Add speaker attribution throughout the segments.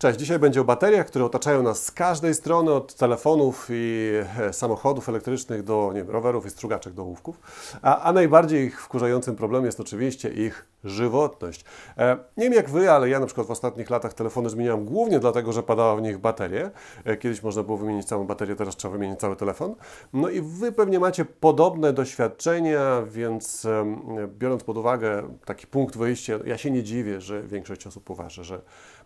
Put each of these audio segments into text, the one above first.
Speaker 1: Cześć, dzisiaj będzie o bateriach, które otaczają nas z każdej strony, od telefonów i e, samochodów elektrycznych do nie wiem, rowerów i strugaczek do łówków. A, a, najbardziej ich wkurzającym problemem jest oczywiście ich żywotność. E, nie wiem jak Wy, ale ja na przykład w ostatnich latach telefony zmieniałem głównie dlatego, że padały w nich baterie. E, kiedyś można było wymienić całą baterię, teraz trzeba wymienić cały telefon. No i Wy pewnie macie podobne doświadczenia, więc e, biorąc pod uwagę taki punkt wyjścia, ja się nie dziwię, że większość osób uważa, że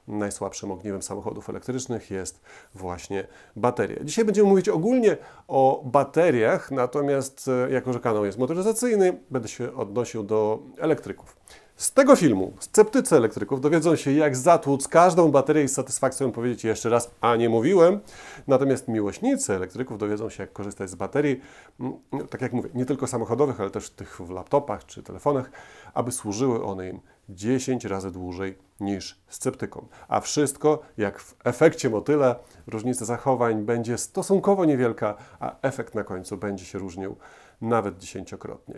Speaker 1: najsłabszym ogniwem samochodów elektrycznych jest właśnie bateria. Dzisiaj będziemy mówić ogólnie o bateriach, natomiast e, jako, że kanał jest motoryzacyjny, będę się odnosił do elektryków. Z tego filmu sceptycy elektryków dowiedzą się, jak zatłuc każdą baterię i z satysfakcją powiedzieć jeszcze raz, a nie mówiłem. Natomiast miłośnicy elektryków dowiedzą się, jak korzystać z baterii, mm, mm, tak jak mówię, nie tylko samochodowych, ale też tych w laptopach czy telefonach, aby służyły one im 10 razy dłużej niż sceptykom. A wszystko, jak w efekcie motyla, różnica zachowań będzie stosunkowo niewielka, a efekt na końcu będzie się różnił nawet dziesięciokrotnie.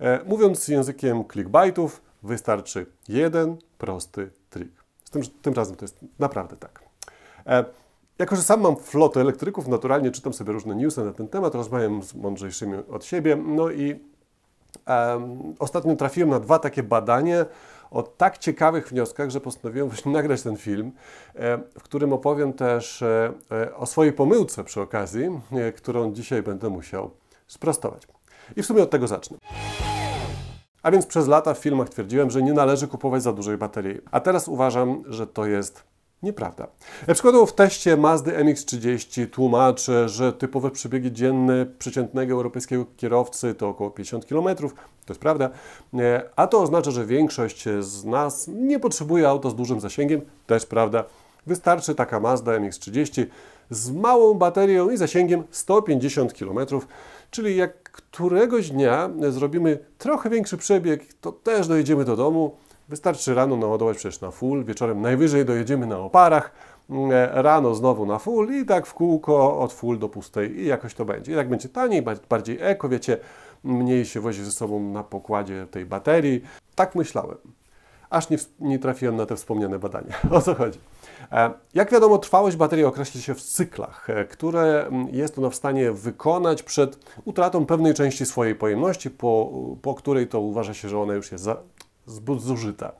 Speaker 1: E, mówiąc językiem clickbaitów, wystarczy jeden prosty trik. Z tym, razem to jest naprawdę tak. E, jako, że sam mam flotę elektryków, naturalnie czytam sobie różne newsy na ten temat, rozmawiam z mądrzejszymi od siebie, no i ostatnio trafiłem na dwa takie badania o tak ciekawych wnioskach, że postanowiłem właśnie nagrać ten film, e, w którym opowiem też e, e, o swojej pomyłce przy okazji, którą dzisiaj będę musiał sprostować. I w sumie od tego zacznę. A więc przez lata w filmach twierdziłem, że nie należy kupować za dużej baterii. A teraz uważam, że to jest nieprawda. E, przykładowo w teście Mazdy MX-30 tłumaczę, że typowe przebiegi dzienne przeciętnego europejskiego kierowcy to około 50 km, to jest prawda, e, a to oznacza, że większość z nas nie potrzebuje auta z dużym zasięgiem, też prawda. Wystarczy taka Mazda MX-30 z małą baterią i zasięgiem 150 km, czyli jak któregoś dnia zrobimy trochę większy przebieg, to też dojedziemy do domu, Wystarczy rano naładować przecież na full, wieczorem najwyżej dojedziemy na oparach, mm, e, rano znowu na full i tak w kółko od full do pustej i jakoś to będzie. I tak będzie taniej, bardziej eko, wiecie, mniej się wozi ze sobą na pokładzie tej baterii. Tak myślałem. Aż nie, nie trafiłem na te wspomniane badania. O co chodzi? E, jak wiadomo, trwałość baterii określa się w cyklach, e, które mm, jest ona w stanie wykonać przed utratą pewnej części swojej pojemności, po, po której to uważa się, że ona już jest za, zbyt zużyta.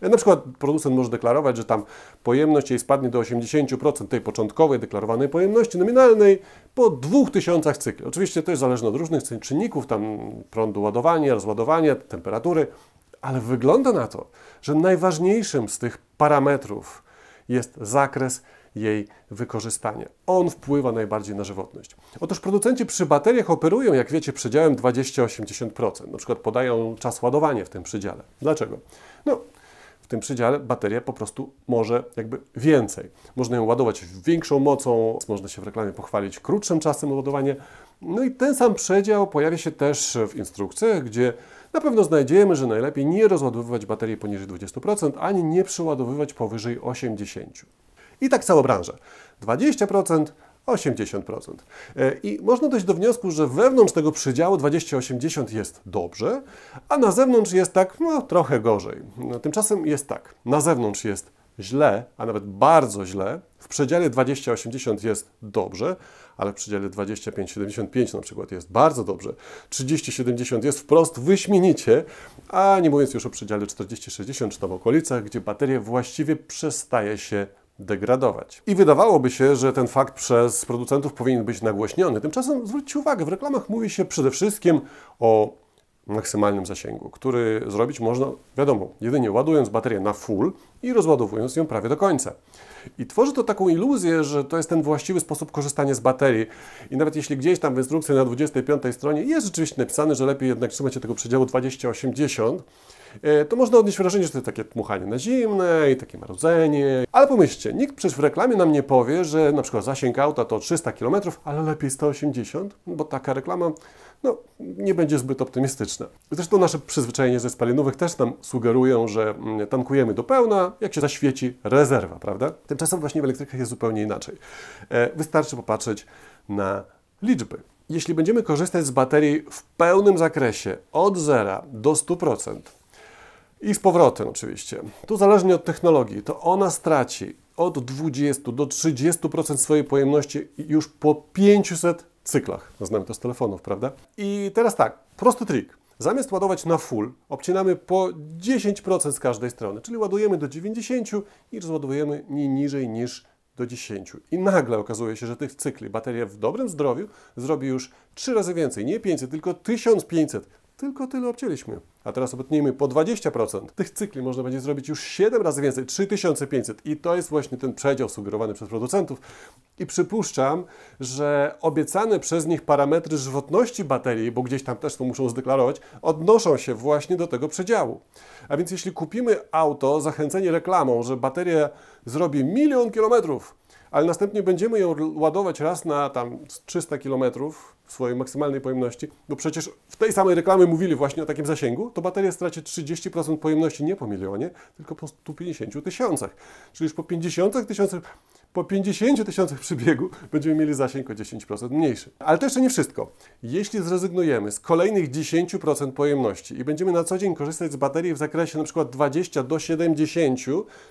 Speaker 1: E, na przykład producent może deklarować, że tam pojemność jej spadnie do 80% tej początkowej deklarowanej pojemności nominalnej po 2000 cykli. Oczywiście to jest zależne od różnych czynników, tam prądu ładowania, rozładowania, temperatury, ale wygląda na to, że najważniejszym z tych parametrów jest zakres jej wykorzystanie. On wpływa najbardziej na żywotność. Otóż producenci przy bateriach operują, jak wiecie, przedziałem 20-80%. Na przykład podają czas ładowania w tym przedziale. Dlaczego? No, w tym przedziale bateria po prostu może jakby więcej. Można ją ładować większą mocą, można się w reklamie pochwalić krótszym czasem ładowania. No i ten sam przedział pojawia się też w instrukcjach, gdzie na pewno znajdziemy, że najlepiej nie rozładowywać baterii poniżej 20%, ani nie przeładowywać powyżej 80%. I tak cała branża. 20%, 80%. I można dojść do wniosku, że wewnątrz tego przedziału 20-80 jest dobrze, a na zewnątrz jest tak no, trochę gorzej. No, tymczasem jest tak. Na zewnątrz jest źle, a nawet bardzo źle. W przedziale 20-80 jest dobrze, ale w przedziale 25-75 na przykład jest bardzo dobrze. 30-70 jest wprost wyśmienicie, a nie mówiąc już o przedziale 40-60 czy tam okolicach, gdzie bateria właściwie przestaje się degradować. I wydawałoby się, że ten fakt przez producentów powinien być nagłośniony. Tymczasem zwróćcie uwagę, w reklamach mówi się przede wszystkim o maksymalnym zasięgu, który zrobić można, wiadomo, jedynie ładując baterię na full i rozładowując ją prawie do końca. I tworzy to taką iluzję, że to jest ten właściwy sposób korzystania z baterii. I nawet jeśli gdzieś tam w instrukcji na 25 stronie jest rzeczywiście napisane, że lepiej jednak trzymać się tego przedziału 20-80, E, to można odnieść wrażenie, że to jest takie dmuchanie na zimne i takie marudzenie. Ale pomyślcie, nikt przecież w reklamie nam nie powie, że na przykład zasięg auta to 300 km, ale lepiej 180, bo taka reklama no, nie będzie zbyt optymistyczna. Zresztą nasze przyzwyczajenie ze spalinowych też nam sugerują, że mm, tankujemy do pełna, jak się zaświeci rezerwa, prawda? Tymczasem właśnie w elektrykach jest zupełnie inaczej. E, wystarczy popatrzeć na liczby. Jeśli będziemy korzystać z baterii w pełnym zakresie, od zera do 100%, i z powrotem oczywiście. Tu zależnie od technologii, to ona straci od 20 do 30% swojej pojemności już po 500 cyklach. znamy to z telefonów, prawda? I teraz tak, prosty trik. Zamiast ładować na full, obcinamy po 10% z każdej strony, czyli ładujemy do 90 i rozładowujemy nie niżej niż do 10. I nagle okazuje się, że tych cykli bateria w dobrym zdrowiu zrobi już 3 razy więcej, nie 500, tylko 1500 tylko tyle obcięliśmy. A teraz obetnijmy po 20%. Tych cykli można będzie zrobić już 7 razy więcej, 3500. I to jest właśnie ten przedział sugerowany przez producentów. I przypuszczam, że obiecane przez nich parametry żywotności baterii, bo gdzieś tam też to muszą zdeklarować, odnoszą się właśnie do tego przedziału. A więc jeśli kupimy auto, zachęcenie reklamą, że bateria zrobi milion kilometrów, ale następnie będziemy ją ładować raz na tam 300 km w swojej maksymalnej pojemności, bo przecież w tej samej reklamie mówili właśnie o takim zasięgu, to bateria straci 30% pojemności nie po milionie, tylko po 150 tysiącach. Czyli już po 50 tysiącach, po 50 tysiącach przebiegu będziemy mieli zasięg o 10% mniejszy. Ale to jeszcze nie wszystko. Jeśli zrezygnujemy z kolejnych 10% pojemności i będziemy na co dzień korzystać z baterii w zakresie np. 20 do 70,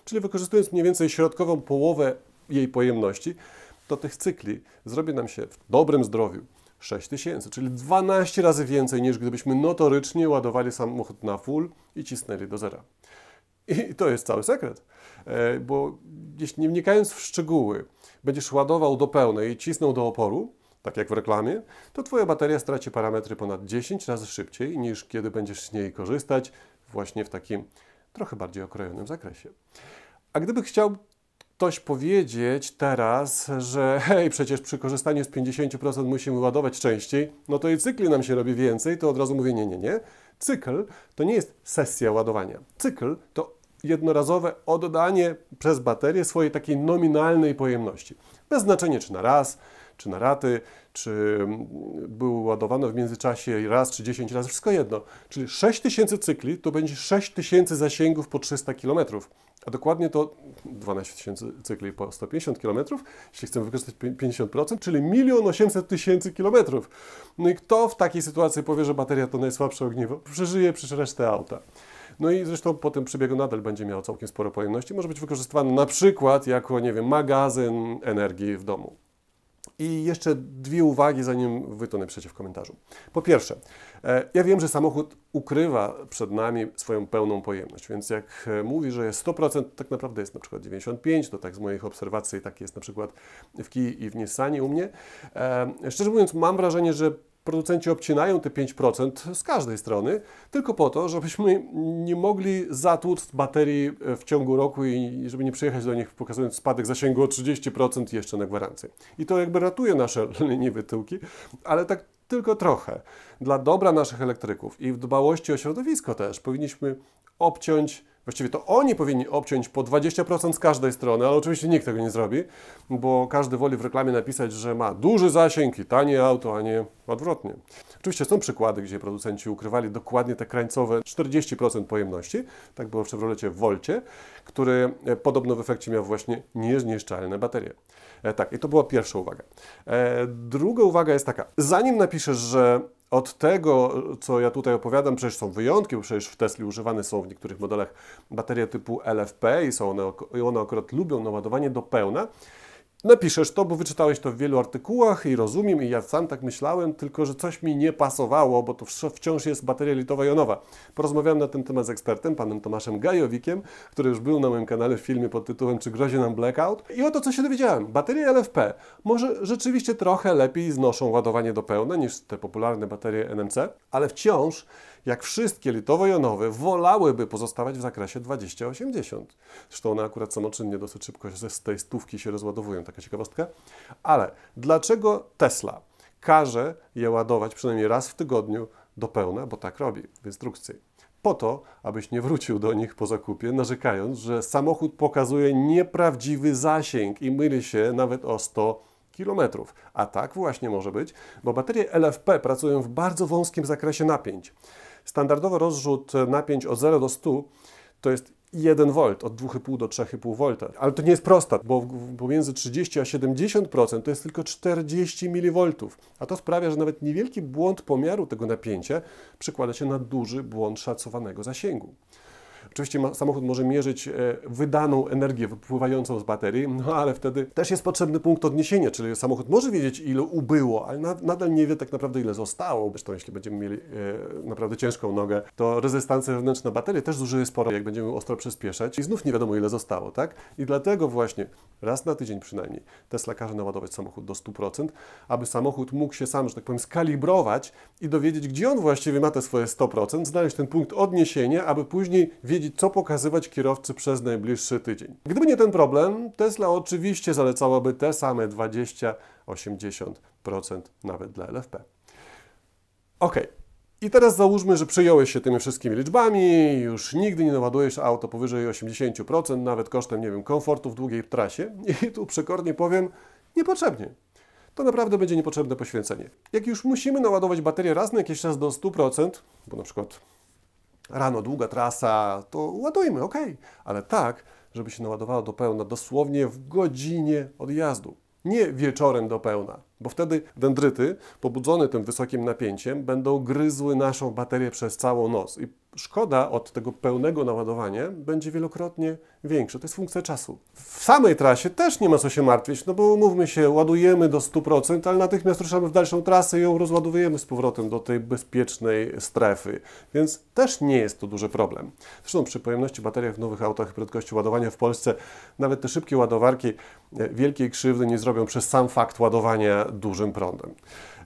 Speaker 1: czyli wykorzystując mniej więcej środkową połowę jej pojemności, to tych cykli zrobi nam się w dobrym zdrowiu 6000, czyli 12 razy więcej niż gdybyśmy notorycznie ładowali samochód na full i cisnęli do zera. I to jest cały sekret, e, bo jeśli nie wnikając w szczegóły, będziesz ładował do pełnej i cisnął do oporu, tak jak w reklamie, to Twoja bateria straci parametry ponad 10 razy szybciej niż kiedy będziesz z niej korzystać właśnie w takim trochę bardziej okrojonym zakresie. A gdyby chciał ktoś powiedzieć teraz, że hej, przecież przy korzystaniu z 50% musimy ładować częściej, no to i cykli nam się robi więcej, to od razu mówię nie, nie, nie. Cykl to nie jest sesja ładowania. Cykl to jednorazowe oddanie przez baterię swojej takiej nominalnej pojemności. Bez znaczenia czy na raz, czy na raty, czy mm, były ładowane w międzyczasie raz czy 10 razy, wszystko jedno. Czyli 6000 cykli to będzie 6000 zasięgów po 300 km, a dokładnie to 12 tysięcy cykli po 150 km, jeśli chcemy wykorzystać 50%, czyli 1 800 tysięcy km. No i kto w takiej sytuacji powie, że bateria to najsłabsze ogniwo? Przeżyje przez resztę auta. No i zresztą po tym przebiegu nadal będzie miał całkiem sporo pojemności. Może być wykorzystywany na przykład jako, nie wiem, magazyn energii w domu. I jeszcze dwie uwagi, zanim wy to napiszecie w komentarzu. Po pierwsze, e, ja wiem, że samochód ukrywa przed nami swoją pełną pojemność, więc jak e, mówi, że jest 100%, tak naprawdę jest na przykład 95%, to tak z moich obserwacji tak jest na przykład w Kii i w Nissanie u mnie. E, szczerze mówiąc, mam wrażenie, że producenci obcinają te 5% z każdej strony, tylko po to, żebyśmy nie mogli zatłuc baterii w ciągu roku i żeby nie przyjechać do nich pokazując spadek zasięgu o 30% jeszcze na gwarancję. I to jakby ratuje nasze linie wytyłki, ale tak tylko trochę. Dla dobra naszych elektryków i w dbałości o środowisko też powinniśmy obciąć Właściwie to oni powinni obciąć po 20% z każdej strony, ale oczywiście nikt tego nie zrobi, bo każdy woli w reklamie napisać, że ma duży zasięg i tanie auto, a nie odwrotnie. Oczywiście są przykłady, gdzie producenci ukrywali dokładnie te krańcowe 40% pojemności. Tak było w w Volcie, który e, podobno w efekcie miał właśnie niezniszczalne baterie. E, tak, i to była pierwsza uwaga. E, druga uwaga jest taka. Zanim napiszesz, że od tego, co ja tutaj opowiadam, przecież są wyjątki, bo przecież w Tesli używane są w niektórych modelach baterie typu LFP i są one, i one akurat lubią naładowanie do pełna, Napiszesz to, bo wyczytałeś to w wielu artykułach i rozumiem, i ja sam tak myślałem, tylko że coś mi nie pasowało, bo to wciąż jest bateria litowa-jonowa. Porozmawiałem na ten temat z ekspertem, panem Tomaszem Gajowikiem, który już był na moim kanale w filmie pod tytułem Czy grozi nam blackout? I oto co się dowiedziałem. Baterie LFP może rzeczywiście trochę lepiej znoszą ładowanie do pełna niż te popularne baterie NMC, ale wciąż jak wszystkie litowo-jonowe, wolałyby pozostawać w zakresie 20-80. Zresztą one akurat samoczynnie dosyć szybko się z tej stówki się rozładowują, taka ciekawostka. Ale dlaczego Tesla każe je ładować przynajmniej raz w tygodniu do pełna, bo tak robi w instrukcji? Po to, abyś nie wrócił do nich po zakupie, narzekając, że samochód pokazuje nieprawdziwy zasięg i myli się nawet o 100 kilometrów. A tak właśnie może być, bo baterie LFP pracują w bardzo wąskim zakresie napięć. Standardowy rozrzut napięć od 0 do 100 to jest 1 V, od 2,5 do 3,5 V. Ale to nie jest prosta, bo pomiędzy 30 a 70% to jest tylko 40 mV. A to sprawia, że nawet niewielki błąd pomiaru tego napięcia przekłada się na duży błąd szacowanego zasięgu. Oczywiście samochód może mierzyć e, wydaną energię wypływającą z baterii, no ale wtedy też jest potrzebny punkt odniesienia, czyli samochód może wiedzieć, ile ubyło, ale nadal nie wie tak naprawdę, ile zostało. Zresztą jeśli będziemy mieli e, naprawdę ciężką nogę, to rezystancja wewnętrzna baterii też zużyje sporo, jak będziemy ostro przyspieszać i znów nie wiadomo, ile zostało, tak? I dlatego właśnie raz na tydzień przynajmniej Tesla każe naładować samochód do 100%, aby samochód mógł się sam, że tak powiem, skalibrować i dowiedzieć, gdzie on właściwie ma te swoje 100%, znaleźć ten punkt odniesienia, aby później wiedzieć, wiedzieć, co pokazywać kierowcy przez najbliższy tydzień. Gdyby nie ten problem, Tesla oczywiście zalecałaby te same 20-80% nawet dla LFP. Ok. I teraz załóżmy, że przyjąłeś się tymi wszystkimi liczbami, już nigdy nie naładujesz auto powyżej 80%, nawet kosztem, nie wiem, komfortu w długiej trasie. I tu przekornie powiem, niepotrzebnie to naprawdę będzie niepotrzebne poświęcenie. Jak już musimy naładować baterię raz na jakiś czas do 100%, bo na przykład Rano długa trasa, to ładujmy, ok, ale tak, żeby się naładowała do pełna dosłownie w godzinie odjazdu, nie wieczorem do pełna. Bo wtedy dendryty, pobudzone tym wysokim napięciem, będą gryzły naszą baterię przez całą noc. I szkoda od tego pełnego naładowania będzie wielokrotnie większa. To jest funkcja czasu. W samej trasie też nie ma co się martwić, no bo mówmy się, ładujemy do 100%, ale natychmiast ruszamy w dalszą trasę i ją rozładowujemy z powrotem do tej bezpiecznej strefy. Więc też nie jest to duży problem. Zresztą przy pojemności baterii w nowych autach prędkości ładowania w Polsce nawet te szybkie ładowarki e, wielkiej krzywdy nie zrobią przez sam fakt ładowania dużym prądem.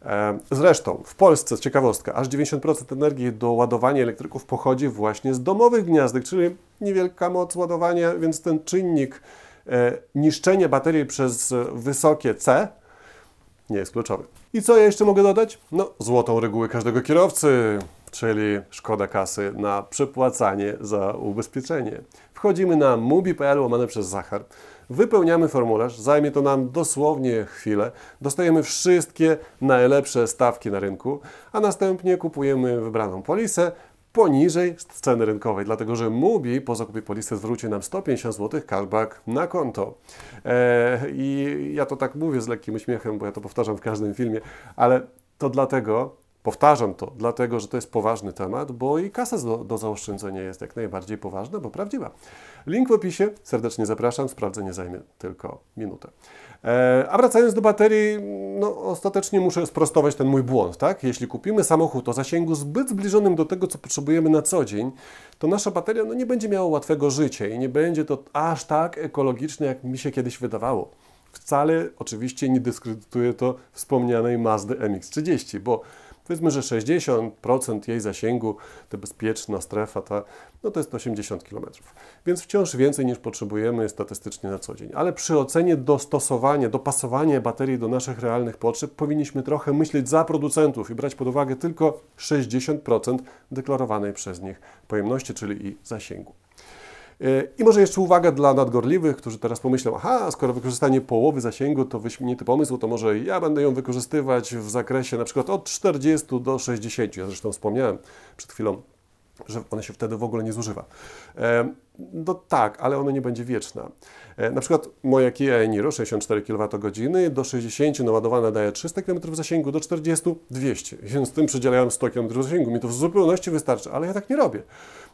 Speaker 1: E, zresztą w Polsce, ciekawostka, aż 90% energii do ładowania elektryków pochodzi właśnie z domowych gniazdek, czyli niewielka moc ładowania, więc ten czynnik e, niszczenia baterii przez wysokie C nie jest kluczowy. I co ja jeszcze mogę dodać? No, złotą regułę każdego kierowcy, czyli szkoda kasy na przepłacanie za ubezpieczenie. Wchodzimy na mubi.pl łamane przez Zachar. Wypełniamy formularz, zajmie to nam dosłownie chwilę. Dostajemy wszystkie najlepsze stawki na rynku, a następnie kupujemy wybraną polisę poniżej ceny rynkowej, dlatego że Mubi po zakupie polisy zwróci nam 150 zł cashback na konto. Eee, I ja to tak mówię z lekkim uśmiechem, bo ja to powtarzam w każdym filmie, ale to dlatego, Powtarzam to, dlatego że to jest poważny temat, bo i kasa do, do zaoszczędzenia jest jak najbardziej poważna, bo prawdziwa. Link w opisie, serdecznie zapraszam, sprawdzenie zajmie tylko minutę. E, a wracając do baterii, no ostatecznie muszę sprostować ten mój błąd, tak? Jeśli kupimy samochód o zasięgu zbyt zbliżonym do tego, co potrzebujemy na co dzień, to nasza bateria no, nie będzie miała łatwego życia i nie będzie to aż tak ekologiczne, jak mi się kiedyś wydawało. Wcale oczywiście nie dyskredytuje to wspomnianej Mazdy MX-30, bo Powiedzmy, że 60% jej zasięgu, ta bezpieczna strefa, ta, no to jest 80 km. Więc wciąż więcej niż potrzebujemy statystycznie na co dzień. Ale przy ocenie dostosowania, dopasowania baterii do naszych realnych potrzeb powinniśmy trochę myśleć za producentów i brać pod uwagę tylko 60% deklarowanej przez nich pojemności, czyli i zasięgu. E, I może jeszcze uwaga dla nadgorliwych, którzy teraz pomyślą, aha, skoro wykorzystanie połowy zasięgu to wyśmienity pomysł, to może ja będę ją wykorzystywać w zakresie na przykład od 40 do 60. Ja zresztą wspomniałem przed chwilą, że ona się wtedy w ogóle nie zużywa. E, no tak, ale ona nie będzie wieczna. E, na przykład moja Kia Niro 64 kWh do 60 naładowana daje 300 km zasięgu, do 40 200, więc z tym przedzielałem 100 km zasięgu. Mi to w zupełności wystarczy, ale ja tak nie robię.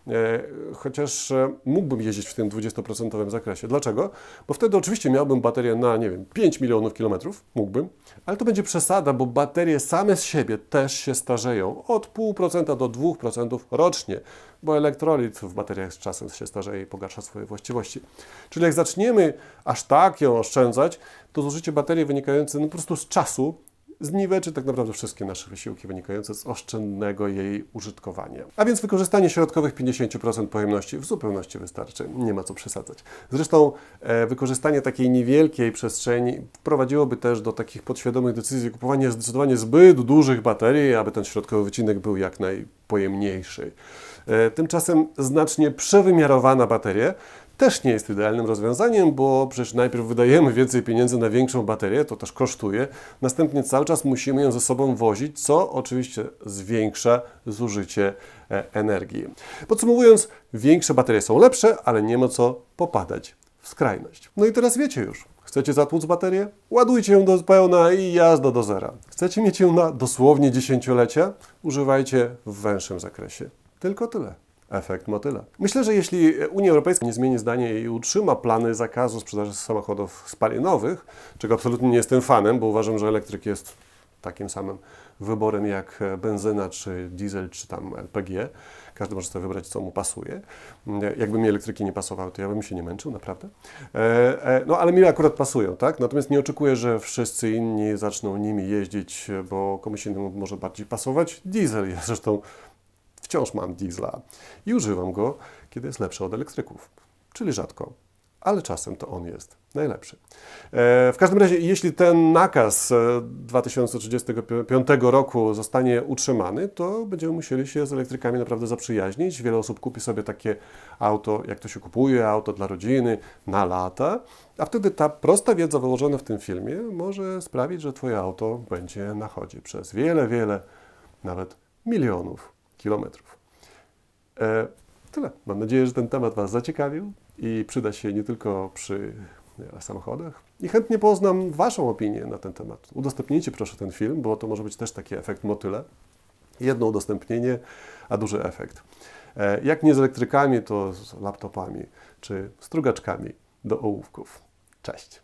Speaker 1: E, chociaż e, mógłbym jeździć w tym 20% zakresie. Dlaczego? Bo wtedy oczywiście miałbym baterię na, nie wiem, 5 milionów kilometrów, mógłbym, ale to będzie przesada, bo baterie same z siebie też się starzeją od 0,5% do 2% rocznie, bo elektrolit w bateriach z czasem się starzeje i pogarsza swoje właściwości. Czyli jak zaczniemy aż tak ją oszczędzać, to zużycie baterii wynikające no po prostu z czasu zniweczy tak naprawdę wszystkie nasze wysiłki wynikające z oszczędnego jej użytkowania. A więc wykorzystanie środkowych 50% pojemności w zupełności wystarczy, nie ma co przesadzać. Zresztą e, wykorzystanie takiej niewielkiej przestrzeni prowadziłoby też do takich podświadomych decyzji kupowania zdecydowanie zbyt dużych baterii, aby ten środkowy wycinek był jak najpojemniejszy. E, tymczasem znacznie przewymiarowana bateria też nie jest idealnym rozwiązaniem, bo przecież najpierw wydajemy więcej pieniędzy na większą baterię, to też kosztuje, następnie cały czas musimy ją ze sobą wozić, co oczywiście zwiększa zużycie e, energii. Podsumowując, większe baterie są lepsze, ale nie ma co popadać w skrajność. No i teraz wiecie już. Chcecie zatłuc baterię? Ładujcie ją do pełna i jazda do zera. Chcecie mieć ją na dosłownie dziesięciolecia? Używajcie w węższym zakresie. Tylko tyle efekt motyla. Myślę, że jeśli Unia Europejska nie zmieni zdania i utrzyma plany zakazu sprzedaży samochodów spalinowych, czego absolutnie nie jestem fanem, bo uważam, że elektryk jest takim samym wyborem jak benzyna, czy diesel, czy tam LPG. Każdy może sobie wybrać, co mu pasuje. Jakby mi elektryki nie pasowały, to ja bym się nie męczył, naprawdę. E, e, no ale mi akurat pasują, tak? Natomiast nie oczekuję, że wszyscy inni zaczną nimi jeździć, bo komuś innym może bardziej pasować diesel. Ja zresztą wciąż mam diesla i używam go, kiedy jest lepszy od elektryków, czyli rzadko ale czasem to on jest najlepszy. E, w każdym razie, jeśli ten nakaz 2035 e, roku zostanie utrzymany, to będziemy musieli się z elektrykami naprawdę zaprzyjaźnić. Wiele osób kupi sobie takie auto, jak to się kupuje, auto dla rodziny na lata, a wtedy ta prosta wiedza wyłożona w tym filmie może sprawić, że Twoje auto będzie na chodzie przez wiele, wiele, nawet milionów kilometrów. E, tyle. Mam nadzieję, że ten temat Was zaciekawił i przyda się nie tylko przy e, samochodach. I chętnie poznam Waszą opinię na ten temat. Udostępnijcie proszę ten film, bo to może być też taki efekt motyle. Jedno udostępnienie, a duży efekt. E, jak nie z elektrykami, to z laptopami czy strugaczkami do ołówków. Cześć!